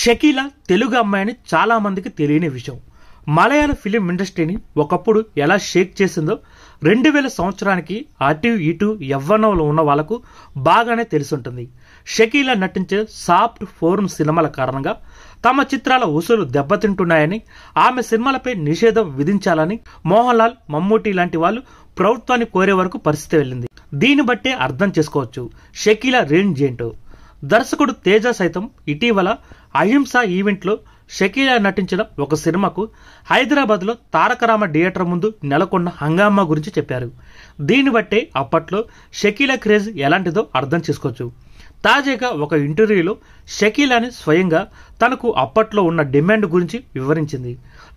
షకీల తెలుగు అమ్మాయి అని చాలామందికి తెలియని విషయం మలయాళ ఫిలిం ఇండస్ట్రీని ఒకప్పుడు ఎలా షేక్ చేసిందో రెండు వేల సంవత్సరానికి అటు ఇటు యవ్వనంలో ఉన్న వాళ్లకు బాగానే తెలుసుంటుంది షకీల నటించే సాఫ్ట్ ఫోర్మ్ సినిమాల కారణంగా తమ చిత్రాల ఉసులు దెబ్బతింటున్నాయని ఆమె సినిమాలపై నిషేధం విధించాలని మోహన్ లాల్ మమ్మూటి లాంటి వాళ్ళు ప్రభుత్వాన్ని కోరే వరకు పరిస్థితి వెళ్ళింది దీన్ని బట్టే అర్థం చేసుకోవచ్చు షకీల రేంజ్ ఏంటో దర్శకుడు తేజ సైతం ఇటీవల అహింస ఈవెంట్లో షకీలా నటించిన ఒక సినిమాకు హైదరాబాద్లో తారకరామ థియేటర్ ముందు నెలకొన్న హంగామా గురించి చెప్పారు దీన్ని బట్టే అప్పట్లో షకీలా క్రేజ్ ఎలాంటిదో అర్థం చేసుకోవచ్చు తాజాగా ఒక ఇంటర్వ్యూలో షకీలాని స్వయంగా తనకు అప్పట్లో ఉన్న డిమాండ్ గురించి వివరించింది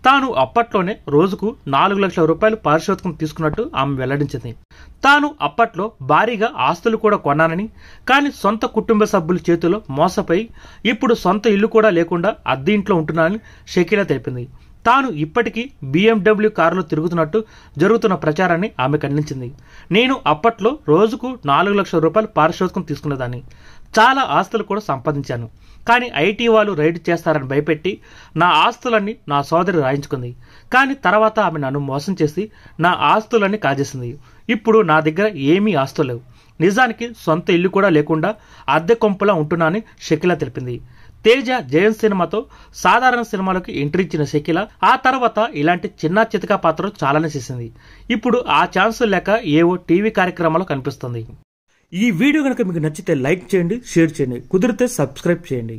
తాను అప్పట్లోనే రోజుకు నాలుగు లక్షల రూపాయలు పారిశోధకం తీసుకున్నట్టు ఆమె వెల్లడించింది తాను అప్పట్లో భారీగా ఆస్తులు కూడా కొన్నానని కానీ సొంత కుటుంబ సభ్యుల చేతిలో మోసపోయి ఇప్పుడు సొంత ఇల్లు కూడా లేకుండా అద్దె ఇంట్లో ఉంటున్నానని షకీలా తెలిపింది తాను ఇప్పటికీ బీఎండబ్ల్యూ కారులో తిరుగుతున్నట్టు జరుగుతున్న ప్రచారాన్ని ఆమె ఖండించింది నేను అప్పట్లో రోజుకు నాలుగు లక్షల రూపాయలు పారిశోధకం తీసుకునేదాన్ని చాలా ఆస్తులు కూడా సంపాదించాను కానీ ఐటీ వాళ్ళు రైడ్ చేస్తారని భయపెట్టి నా ఆస్తులన్నీ నా సోదరి రాయించుకుంది కానీ తర్వాత ఆమె నన్ను మోసం చేసి నా ఆస్తులన్నీ కాజేసింది ఇప్పుడు నా దగ్గర ఏమీ ఆస్తులు లేవు నిజానికి సొంత ఇల్లు కూడా లేకుండా అద్దె కొంపలా ఉంటున్నానని షకిల తెలిపింది తేజ జయన్ సినిమాతో సాధారణ సినిమాలకు ఎంట్రీ ఇచ్చిన శకిల ఆ తర్వాత ఇలాంటి చిన్న చితకా పాత్రలు చాలానే చేసింది ఇప్పుడు ఆ ఛాన్సులు లేక ఏవో టీవీ కార్యక్రమాలు కనిపిస్తుంది ఈ వీడియో కనుక మీకు నచ్చితే లైక్ చేయండి షేర్ చేయండి కుదిరితే సబ్స్క్రైబ్ చేయండి